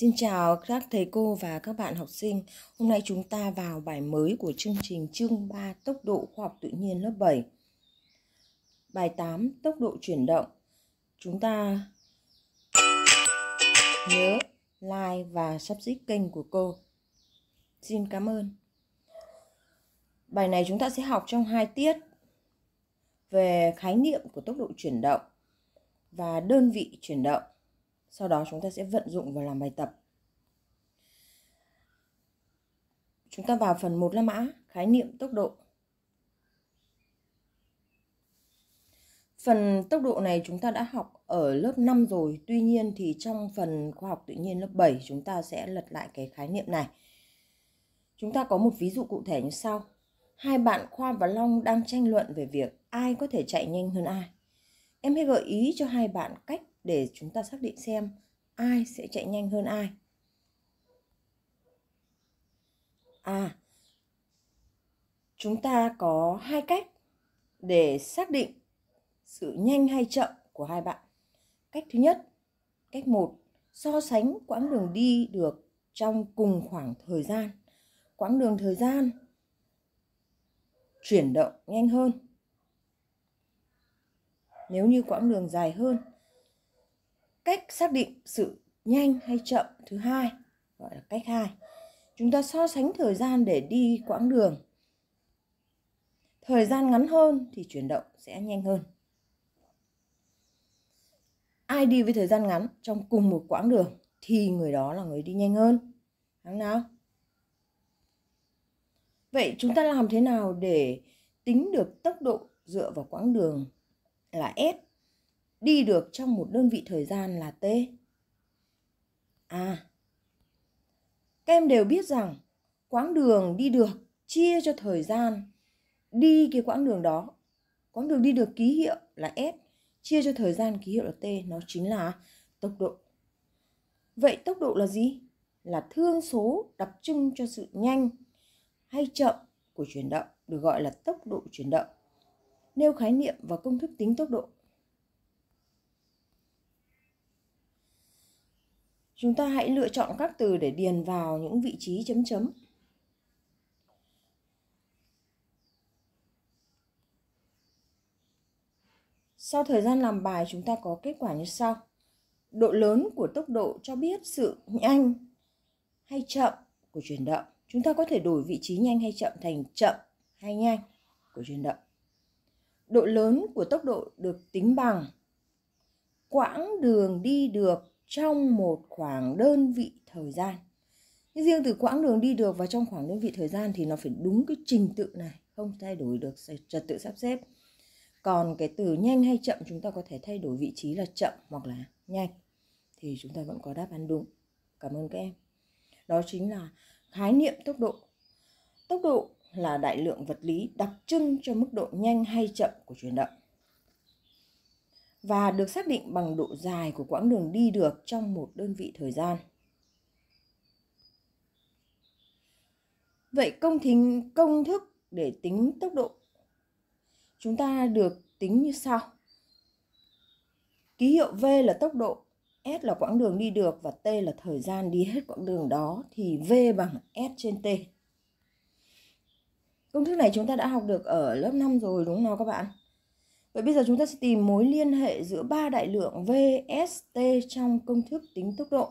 Xin chào các thầy cô và các bạn học sinh. Hôm nay chúng ta vào bài mới của chương trình chương 3 tốc độ khoa học tự nhiên lớp 7. Bài 8 tốc độ chuyển động. Chúng ta nhớ like và sắp xếp kênh của cô. Xin cảm ơn. Bài này chúng ta sẽ học trong hai tiết về khái niệm của tốc độ chuyển động và đơn vị chuyển động sau đó chúng ta sẽ vận dụng và làm bài tập chúng ta vào phần 1 La Mã khái niệm tốc độ Phần tốc độ này chúng ta đã học ở lớp 5 rồi, tuy nhiên thì trong phần khoa học tự nhiên lớp 7 chúng ta sẽ lật lại cái khái niệm này. Chúng ta có một ví dụ cụ thể như sau. Hai bạn Khoa và Long đang tranh luận về việc ai có thể chạy nhanh hơn ai. Em hãy gợi ý cho hai bạn cách để chúng ta xác định xem ai sẽ chạy nhanh hơn ai. À, chúng ta có hai cách để xác định sự nhanh hay chậm của hai bạn. Cách thứ nhất, cách một so sánh quãng đường đi được trong cùng khoảng thời gian. Quãng đường thời gian chuyển động nhanh hơn. Nếu như quãng đường dài hơn cách xác định sự nhanh hay chậm thứ hai gọi là cách hai chúng ta so sánh thời gian để đi quãng đường thời gian ngắn hơn thì chuyển động sẽ nhanh hơn ai đi với thời gian ngắn trong cùng một quãng đường thì người đó là người đi nhanh hơn đúng nào vậy chúng ta làm thế nào để tính được tốc độ dựa vào quãng đường là s đi được trong một đơn vị thời gian là T. À, các em đều biết rằng quãng đường đi được chia cho thời gian đi cái quãng đường đó. Quãng đường đi được ký hiệu là S, chia cho thời gian ký hiệu là T, nó chính là tốc độ. Vậy tốc độ là gì? Là thương số đặc trưng cho sự nhanh hay chậm của chuyển động, được gọi là tốc độ chuyển động. Nêu khái niệm và công thức tính tốc độ Chúng ta hãy lựa chọn các từ để điền vào những vị trí chấm chấm. Sau thời gian làm bài chúng ta có kết quả như sau. Độ lớn của tốc độ cho biết sự nhanh hay chậm của chuyển động. Chúng ta có thể đổi vị trí nhanh hay chậm thành chậm hay nhanh của chuyển động. Độ lớn của tốc độ được tính bằng quãng đường đi được trong một khoảng đơn vị thời gian nhưng riêng từ quãng đường đi được và trong khoảng đơn vị thời gian thì nó phải đúng cái trình tự này không thay đổi được trật tự sắp xếp còn cái từ nhanh hay chậm chúng ta có thể thay đổi vị trí là chậm hoặc là nhanh thì chúng ta vẫn có đáp án đúng cảm ơn các em đó chính là khái niệm tốc độ tốc độ là đại lượng vật lý đặc trưng cho mức độ nhanh hay chậm của chuyển động và được xác định bằng độ dài của quãng đường đi được trong một đơn vị thời gian. Vậy công thính công thức để tính tốc độ chúng ta được tính như sau. Ký hiệu V là tốc độ, S là quãng đường đi được và T là thời gian đi hết quãng đường đó thì V bằng S trên T. Công thức này chúng ta đã học được ở lớp 5 rồi đúng không nào các bạn? Vậy bây giờ chúng ta sẽ tìm mối liên hệ giữa ba đại lượng VST trong công thức tính tốc độ.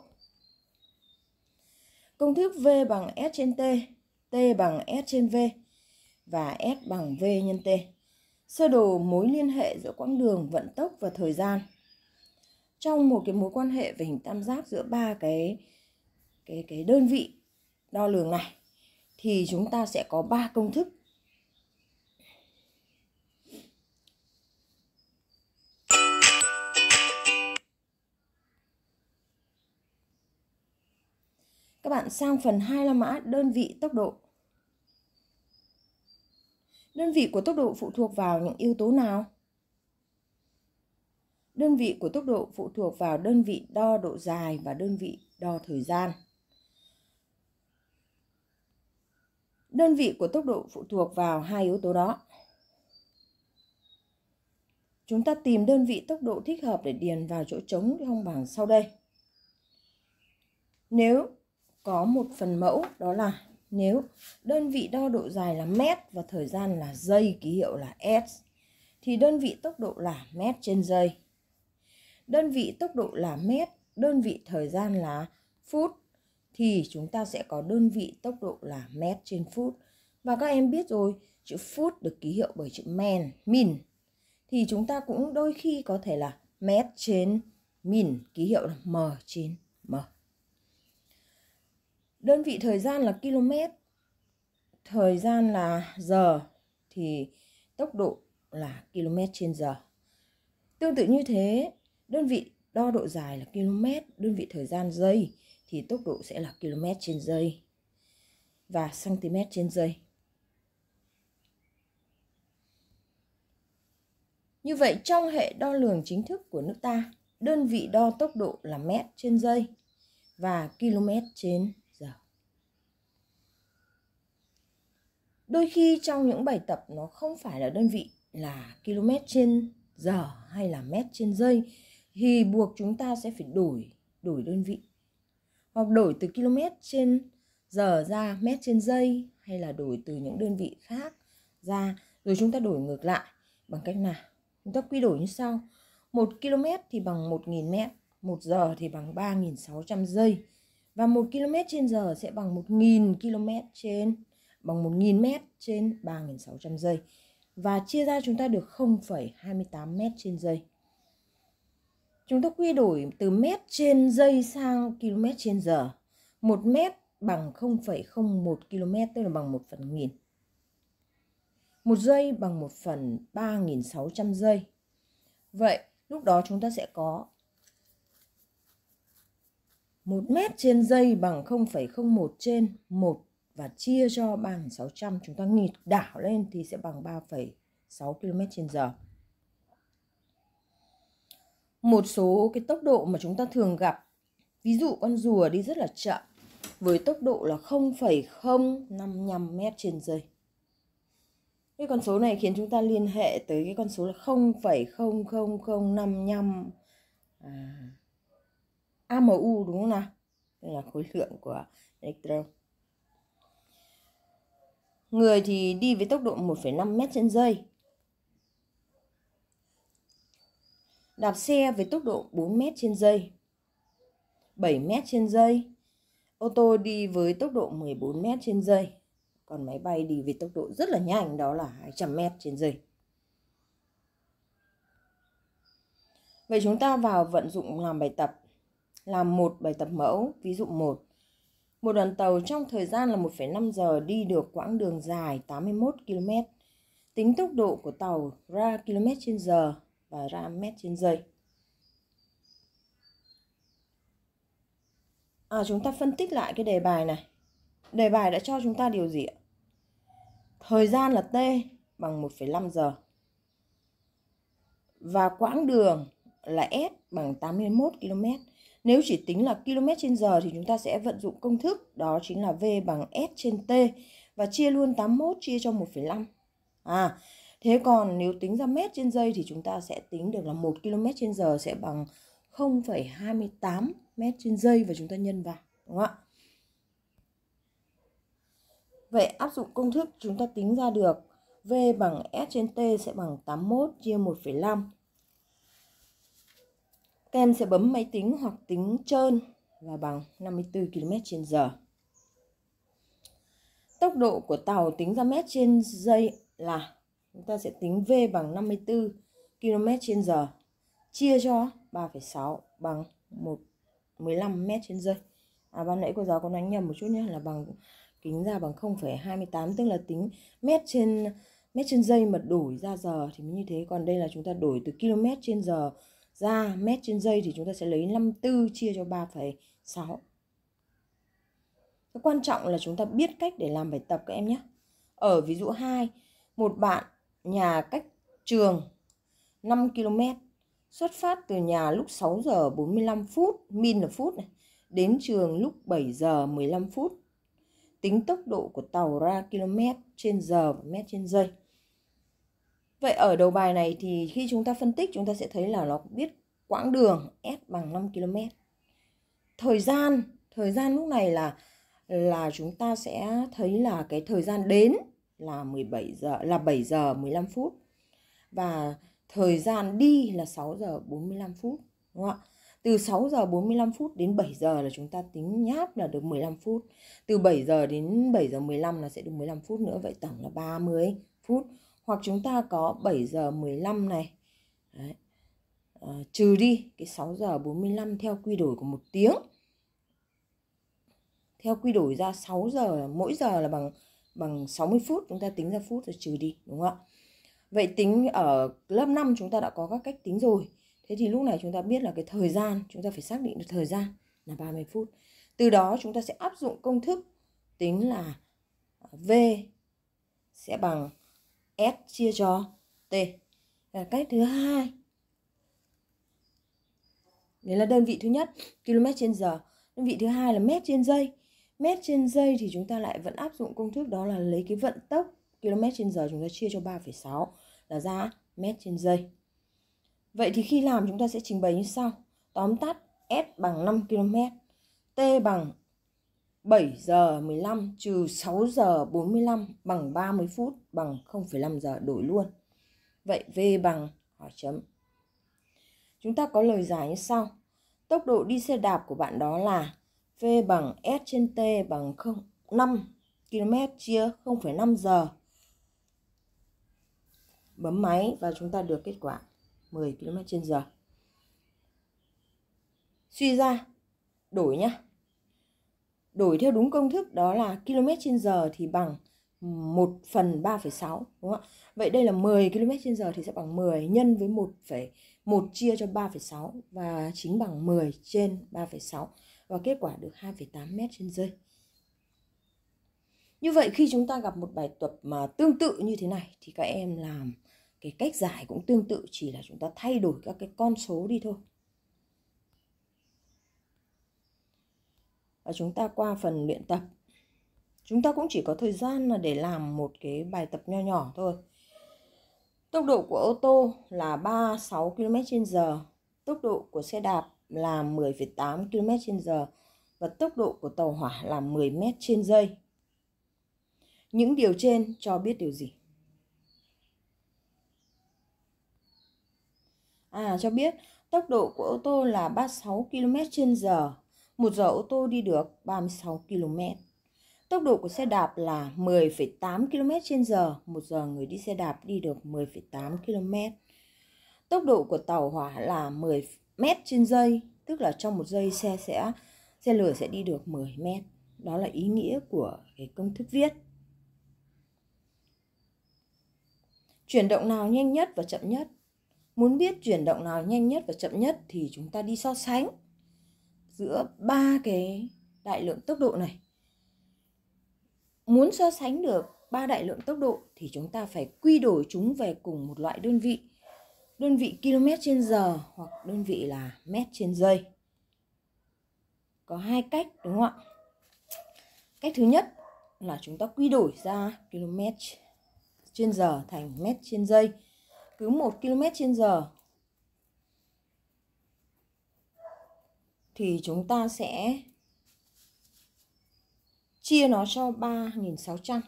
Công thức V bằng S trên T, T bằng S trên V và S bằng V nhân T. Sơ đồ mối liên hệ giữa quãng đường, vận tốc và thời gian. Trong một cái mối quan hệ về hình tam giác giữa ba cái cái cái đơn vị đo lường này thì chúng ta sẽ có ba công thức bạn sang phần 2 là mã đơn vị tốc độ. Đơn vị của tốc độ phụ thuộc vào những yếu tố nào? Đơn vị của tốc độ phụ thuộc vào đơn vị đo độ dài và đơn vị đo thời gian. Đơn vị của tốc độ phụ thuộc vào hai yếu tố đó. Chúng ta tìm đơn vị tốc độ thích hợp để điền vào chỗ trống trong bảng sau đây. Nếu có một phần mẫu đó là nếu đơn vị đo độ dài là mét và thời gian là giây ký hiệu là s thì đơn vị tốc độ là mét trên giây. Đơn vị tốc độ là mét, đơn vị thời gian là phút thì chúng ta sẽ có đơn vị tốc độ là mét trên phút. Và các em biết rồi, chữ phút được ký hiệu bởi chữ men, min. Thì chúng ta cũng đôi khi có thể là mét trên min, ký hiệu là m trên m đơn vị thời gian là km thời gian là giờ thì tốc độ là km trên giờ tương tự như thế đơn vị đo độ dài là km đơn vị thời gian giây thì tốc độ sẽ là km trên giây và cm trên giây Như vậy trong hệ đo lường chính thức của nước ta, đơn vị đo tốc độ là mét trên giây và km trên đôi khi trong những bài tập nó không phải là đơn vị là km trên giờ hay là mét trên giây thì buộc chúng ta sẽ phải đổi đổi đơn vị hoặc đổi từ km trên giờ ra mét trên giây hay là đổi từ những đơn vị khác ra rồi chúng ta đổi ngược lại bằng cách nào chúng ta quy đổi như sau 1 km thì bằng 1.000 mét 1 giờ thì bằng 3.600 giây và 1 km trên giờ sẽ bằng 1.000 km trên bằng 1.000 m trên 3.600 giây và chia ra chúng ta được 0,28 m trên giây. Chúng ta quy đổi từ mét trên giây sang km trên giờ. 1 mét bằng 0,01 km tức là bằng 1 phần nghìn. 1 giây bằng 1 phần 3.600 giây. Vậy lúc đó chúng ta sẽ có 1 mét trên giây bằng 0,01 trên 1 và chia cho 3,600 chúng ta nghịch đảo lên thì sẽ bằng 3,6 km trên giờ. Một số cái tốc độ mà chúng ta thường gặp, ví dụ con rùa đi rất là chậm với tốc độ là 0,055 m trên giây. Cái con số này khiến chúng ta liên hệ tới cái con số là 0,00055 à, AMU đúng không nào? Đây là khối lượng của electron người thì đi với tốc độ 1,5 m trên giây. Đạp xe với tốc độ 4 m trên giây, 7 m trên giây. Ô tô đi với tốc độ 14 m trên giây. Còn máy bay đi với tốc độ rất là nhanh đó là 200 m trên giây. Vậy chúng ta vào vận dụng làm bài tập. Làm một bài tập mẫu, ví dụ 1. Một đoàn tàu trong thời gian là 1,5 giờ đi được quãng đường dài 81 km. Tính tốc độ của tàu ra km trên giờ và ra mét trên giây. À, chúng ta phân tích lại cái đề bài này. Đề bài đã cho chúng ta điều gì ạ? Thời gian là T bằng 1,5 giờ. Và quãng đường là S bằng 81 km. Nếu chỉ tính là km h thì chúng ta sẽ vận dụng công thức đó chính là V bằng S trên T và chia luôn 81 chia cho 1,5. À, thế còn nếu tính ra mét trên giây thì chúng ta sẽ tính được là 1 km h sẽ bằng 0,28 mét trên giây và chúng ta nhân vào, đúng không ạ? Vậy áp dụng công thức chúng ta tính ra được V bằng S trên T sẽ bằng 81 chia 1,5 các em sẽ bấm máy tính hoặc tính trơn là bằng 54 km trên giờ Tốc độ của tàu tính ra mét trên giây là chúng ta sẽ tính V bằng 54 km trên giờ chia cho 3,6 bằng 1 15 m trên giây. À ban nãy cô giáo có nói nhầm một chút nhé là bằng kính ra bằng 0,28 tức là tính mét trên mét trên giây mà đổi ra giờ thì mới như thế còn đây là chúng ta đổi từ km trên giờ ra mét trên dây thì chúng ta sẽ lấy 54 chia cho 3,6 cái quan trọng là chúng ta biết cách để làm bài tập các em nhé ở ví dụ 2 một bạn nhà cách trường 5 km xuất phát từ nhà lúc 6 giờ 45 phút min là phút này đến trường lúc 7 giờ 15 phút tính tốc độ của tàu ra km trên giờ và mét trên giây Vậy ở đầu bài này thì khi chúng ta phân tích chúng ta sẽ thấy là nó biết quãng đường S bằng 5 km. Thời gian, thời gian lúc này là là chúng ta sẽ thấy là cái thời gian đến là 17 giờ là 7 giờ 15 phút và thời gian đi là 6 giờ 45 phút đúng không ạ? Từ 6 giờ 45 phút đến 7 giờ là chúng ta tính nháp là được 15 phút. Từ 7 giờ đến 7 giờ 15 là sẽ được 15 phút nữa vậy tổng là 30 phút hoặc chúng ta có 7 giờ 15 này Đấy. À, trừ đi cái 6 giờ 45 theo quy đổi của một tiếng theo quy đổi ra 6 giờ mỗi giờ là bằng bằng 60 phút chúng ta tính ra phút rồi trừ đi đúng không ạ vậy tính ở lớp 5 chúng ta đã có các cách tính rồi thế thì lúc này chúng ta biết là cái thời gian chúng ta phải xác định được thời gian là 30 phút từ đó chúng ta sẽ áp dụng công thức tính là V sẽ bằng S chia cho T là cách thứ hai đấy là đơn vị thứ nhất km trên giờ đơn vị thứ hai là mét trên giây mét trên giây thì chúng ta lại vẫn áp dụng công thức đó là lấy cái vận tốc km trên giờ chúng ta chia cho 3,6 là ra mét trên giây vậy thì khi làm chúng ta sẽ trình bày như sau tóm tắt S bằng 5 km T bằng 7 giờ 15 trừ 6 giờ 45 bằng 30 phút bằng 0,5 giờ đổi luôn. Vậy V bằng hỏi chấm. Chúng ta có lời giải như sau. Tốc độ đi xe đạp của bạn đó là V bằng S trên T bằng 0, 5 km chia 0,5 giờ. Bấm máy và chúng ta được kết quả 10 km trên giờ. Suy ra, đổi nhé đổi theo đúng công thức đó là km trên giờ thì bằng 1 phần 3,6 đúng không ạ? Vậy đây là 10 km trên giờ thì sẽ bằng 10 nhân với 1, 1 chia cho 3,6 và chính bằng 10 trên 3,6 và kết quả được 2,8 m trên giây. Như vậy khi chúng ta gặp một bài tập mà tương tự như thế này thì các em làm cái cách giải cũng tương tự chỉ là chúng ta thay đổi các cái con số đi thôi. chúng ta qua phần luyện tập chúng ta cũng chỉ có thời gian là để làm một cái bài tập nho nhỏ thôi tốc độ của ô tô là 36 km h tốc độ của xe đạp là 10,8 km h và tốc độ của tàu hỏa là 10 m trên giây. Những điều trên cho biết điều gì? À, cho biết tốc độ của ô tô là 36 km h một giờ ô tô đi được 36 km. Tốc độ của xe đạp là 10,8 km h một giờ người đi xe đạp đi được 10,8 km. Tốc độ của tàu hỏa là 10 m trên giây, tức là trong một giây xe sẽ xe lửa sẽ đi được 10 m. Đó là ý nghĩa của cái công thức viết. Chuyển động nào nhanh nhất và chậm nhất? Muốn biết chuyển động nào nhanh nhất và chậm nhất thì chúng ta đi so sánh giữa ba cái đại lượng tốc độ này muốn so sánh được ba đại lượng tốc độ thì chúng ta phải quy đổi chúng về cùng một loại đơn vị đơn vị km trên giờ hoặc đơn vị là mét trên giây có hai cách đúng không ạ cách thứ nhất là chúng ta quy đổi ra km trên giờ thành mét trên giây cứ 1 km trên giờ thì chúng ta sẽ chia nó cho 3.600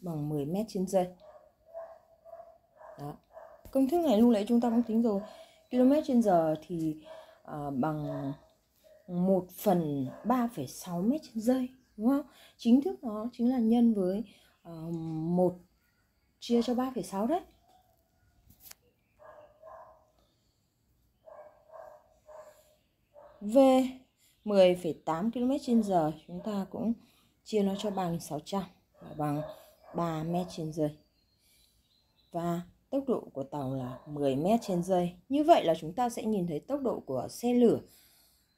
bằng 10 mét trên giây. Đó. Công thức này lúc nãy chúng ta cũng tính rồi. Km trên giờ thì à, bằng 1 phần 3,6 mét trên giây. Đúng không? Chính thức nó chính là nhân với à, 1 chia cho 3,6 đấy. V 10,8 km h chúng ta cũng chia nó cho bằng 600 và bằng 3 m trên giây. Và tốc độ của tàu là 10 m trên giây. Như vậy là chúng ta sẽ nhìn thấy tốc độ của xe lửa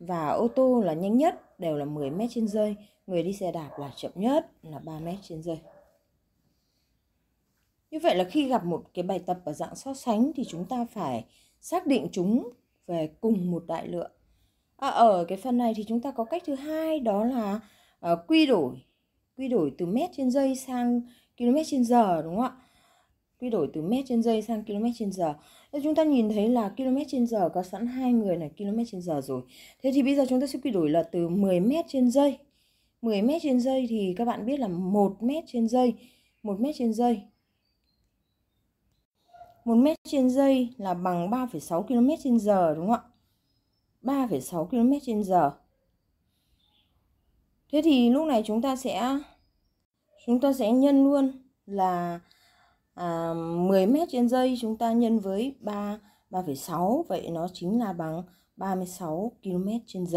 và ô tô là nhanh nhất đều là 10 m trên giây. Người đi xe đạp là chậm nhất là 3 m trên giây. Như vậy là khi gặp một cái bài tập ở dạng so sánh thì chúng ta phải xác định chúng về cùng một đại lượng à, ở cái phần này thì chúng ta có cách thứ hai đó là uh, quy đổi quy đổi từ mét trên giây sang km trên giờ đúng không ạ quy đổi từ mét trên giây sang km trên giờ thế chúng ta nhìn thấy là km trên giờ có sẵn hai người là km trên giờ rồi thế thì bây giờ chúng ta sẽ quy đổi là từ 10 mét trên giây 10 mét trên giây thì các bạn biết là 1 mét trên giây 1 mét trên giây 1 mét trên giây là bằng 3,6 km trên giờ đúng không ạ 3,6 km h Thế thì lúc này chúng ta sẽ chúng ta sẽ nhân luôn là à, 10 m trên giây chúng ta nhân với 3 3,6 vậy nó chính là bằng 36 km h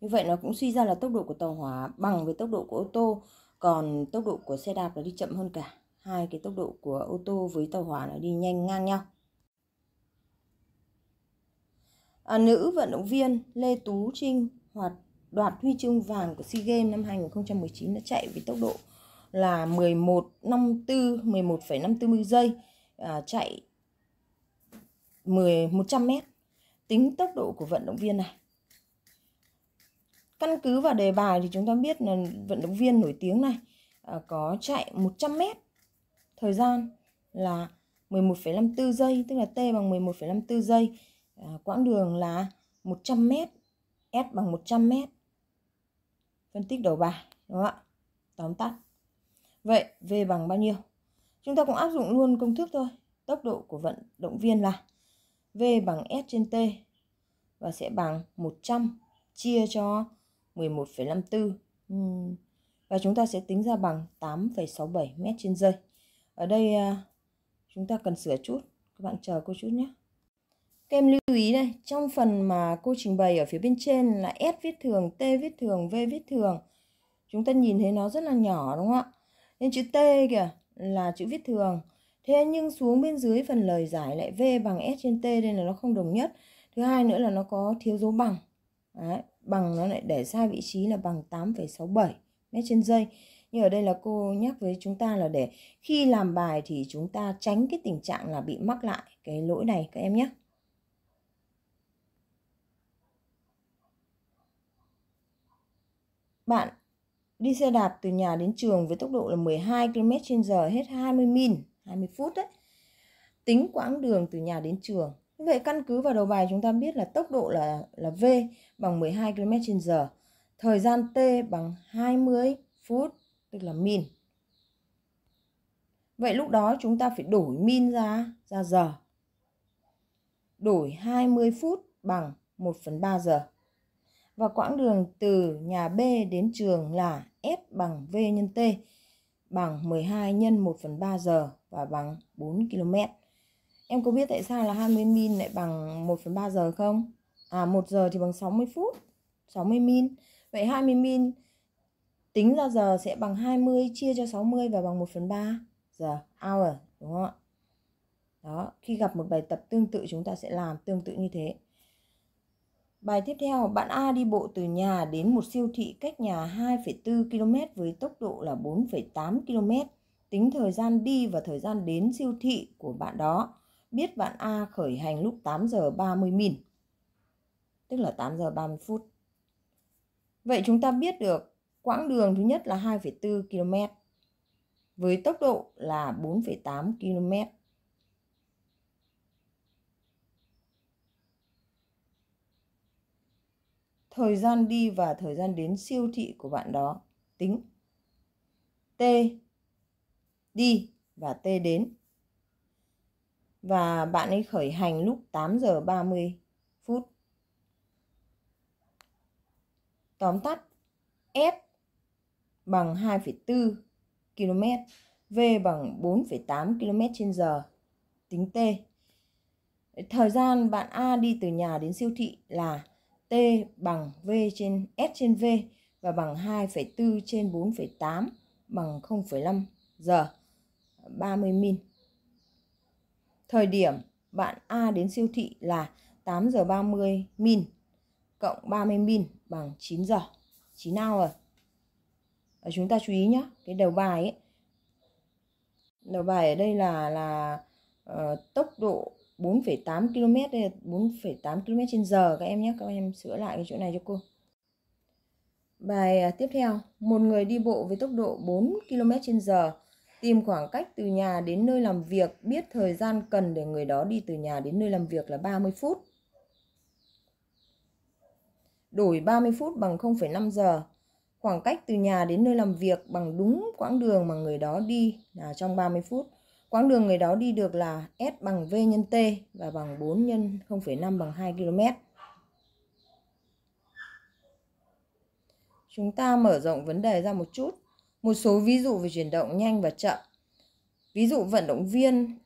Như vậy nó cũng suy ra là tốc độ của tàu hỏa bằng với tốc độ của ô tô còn tốc độ của xe đạp là đi chậm hơn cả hai cái tốc độ của ô tô với tàu hỏa là đi nhanh ngang nhau à, nữ vận động viên Lê Tú Trinh hoạt đoạt huy chương vàng của SEA Games năm 2019 đã chạy với tốc độ là 1154 11,540 giây à, chạy 10 100 m. Tính tốc độ của vận động viên này. Căn cứ vào đề bài thì chúng ta biết là vận động viên nổi tiếng này à, có chạy 100 m. Thời gian là 11,54 giây, tức là T bằng 11,54 giây à, quãng đường là 100 m, S bằng 100 m. Phân tích đầu bài, đúng không ạ? Tóm tắt. Vậy V bằng bao nhiêu? Chúng ta cũng áp dụng luôn công thức thôi. Tốc độ của vận động viên là V bằng S trên T và sẽ bằng 100 chia cho 11,54. Uhm. Và chúng ta sẽ tính ra bằng 8,67 m trên giây. Ở đây à, chúng ta cần sửa chút. Các bạn chờ cô chút nhé. Các em lưu ý này, trong phần mà cô trình bày ở phía bên trên là S viết thường, T viết thường, V viết thường. Chúng ta nhìn thấy nó rất là nhỏ đúng không ạ? Nên chữ T kìa là chữ viết thường. Thế nhưng xuống bên dưới phần lời giải lại V bằng S trên T đây là nó không đồng nhất. Thứ hai nữa là nó có thiếu dấu bằng. Đấy, bằng nó lại để sai vị trí là bằng 8,67 mét trên giây. Nhưng ở đây là cô nhắc với chúng ta là để khi làm bài thì chúng ta tránh cái tình trạng là bị mắc lại cái lỗi này các em nhé. Bạn đi xe đạp từ nhà đến trường với tốc độ là 12 km h hết 20 min, 20 phút đấy. Tính quãng đường từ nhà đến trường. Vậy căn cứ vào đầu bài chúng ta biết là tốc độ là là V bằng 12 km h thời gian T bằng 20 phút, tức là min. Vậy lúc đó chúng ta phải đổi min ra ra giờ. Đổi 20 phút bằng 1 phần 3 giờ và quãng đường từ nhà B đến trường là s bằng V nhân T bằng 12 nhân 1 phần 3 giờ và bằng 4 km. Em có biết tại sao là 20 min lại bằng 1 phần 3 giờ không? À 1 giờ thì bằng 60 phút, 60 min. Vậy 20 min tính ra giờ sẽ bằng 20 chia cho 60 và bằng 1 phần 3 giờ, hour, đúng không ạ? Đó, khi gặp một bài tập tương tự chúng ta sẽ làm tương tự như thế. Bài tiếp theo, bạn A đi bộ từ nhà đến một siêu thị cách nhà 2,4 km với tốc độ là 4,8 km. Tính thời gian đi và thời gian đến siêu thị của bạn đó. Biết bạn A khởi hành lúc 8 giờ 30 min, tức là 8 giờ 30 phút. Vậy chúng ta biết được quãng đường thứ nhất là 2,4 km với tốc độ là 4,8 km. thời gian đi và thời gian đến siêu thị của bạn đó tính t đi và t đến và bạn ấy khởi hành lúc 8 giờ 30 phút. Tóm tắt s bằng 2,4 km, V bằng 4,8 km trên giờ tính T. Thời gian bạn A đi từ nhà đến siêu thị là T bằng V trên S trên V và bằng 2,4 trên 4,8 bằng 0,5 giờ 30 min. Thời điểm bạn A đến siêu thị là 8 giờ 30 min cộng 30 min bằng 9 giờ. 9 hour. Và chúng ta chú ý nhé, cái đầu bài ấy. Đầu bài ở đây là là uh, tốc độ 4,8 km đây là 4,8 km trên giờ các em nhé các em sửa lại cái chỗ này cho cô bài à, tiếp theo một người đi bộ với tốc độ 4 km trên giờ tìm khoảng cách từ nhà đến nơi làm việc biết thời gian cần để người đó đi từ nhà đến nơi làm việc là 30 phút đổi 30 phút bằng 0,5 giờ khoảng cách từ nhà đến nơi làm việc bằng đúng quãng đường mà người đó đi là trong 30 phút Quãng đường người đó đi được là S bằng V nhân T và bằng 4 nhân 0,5 bằng 2 km. Chúng ta mở rộng vấn đề ra một chút. Một số ví dụ về chuyển động nhanh và chậm. Ví dụ vận động viên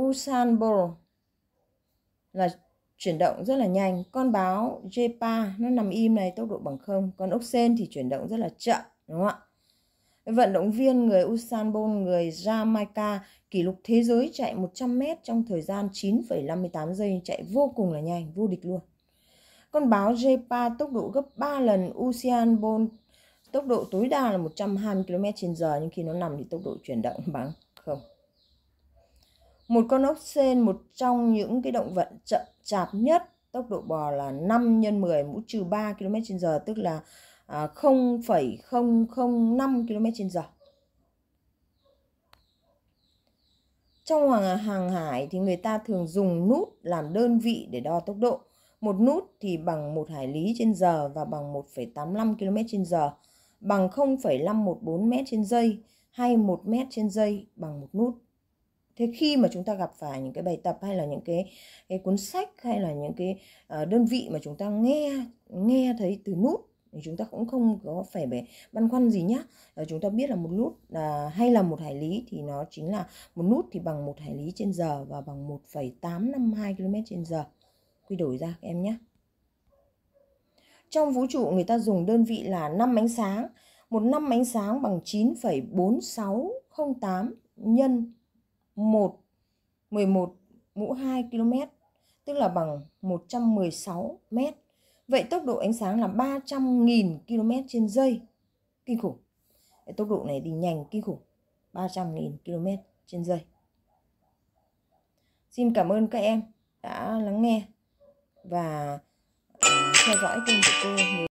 Usain Bolt là chuyển động rất là nhanh. Con báo Jepa nó nằm im này tốc độ bằng không. con ốc sen thì chuyển động rất là chậm đúng không ạ? Vận động viên người Usain Bolt người Jamaica kỷ lục thế giới chạy 100m trong thời gian 9,58 giây chạy vô cùng là nhanh, vô địch luôn. Con báo Jepa tốc độ gấp 3 lần Usain Bolt tốc độ tối đa là 120 km/h nhưng khi nó nằm thì tốc độ chuyển động bằng không. Một con ốc sên một trong những cái động vật chậm chạp nhất, tốc độ bò là 5 x 10 mũ trừ 3 km/h tức là 0,005 km h Trong hàng, à, hàng hải thì người ta thường dùng nút làm đơn vị để đo tốc độ. Một nút thì bằng 1 hải lý trên giờ và bằng 1,85 km h bằng 0,514 m trên giây hay 1 m trên giây bằng một nút. Thế khi mà chúng ta gặp phải những cái bài tập hay là những cái cái cuốn sách hay là những cái ờ, đơn vị mà chúng ta nghe nghe thấy từ nút thì chúng ta cũng không có phải bể băn khoăn gì nhá à, chúng ta biết là một nút à, hay là một hải lý thì nó chính là một nút thì bằng một hải lý trên giờ và bằng 1,852 km trên giờ quy đổi ra em nhé trong vũ trụ người ta dùng đơn vị là năm ánh sáng một năm ánh sáng bằng 9,4608 nhân 1 11 mũ 2 km tức là bằng 116 mét Vậy tốc độ ánh sáng là 300.000 km trên giây. Kinh khủng. Cái tốc độ này đi nhanh kinh khủng. 300.000 km trên giây. Xin cảm ơn các em đã lắng nghe và ờ, theo dõi kênh của cô.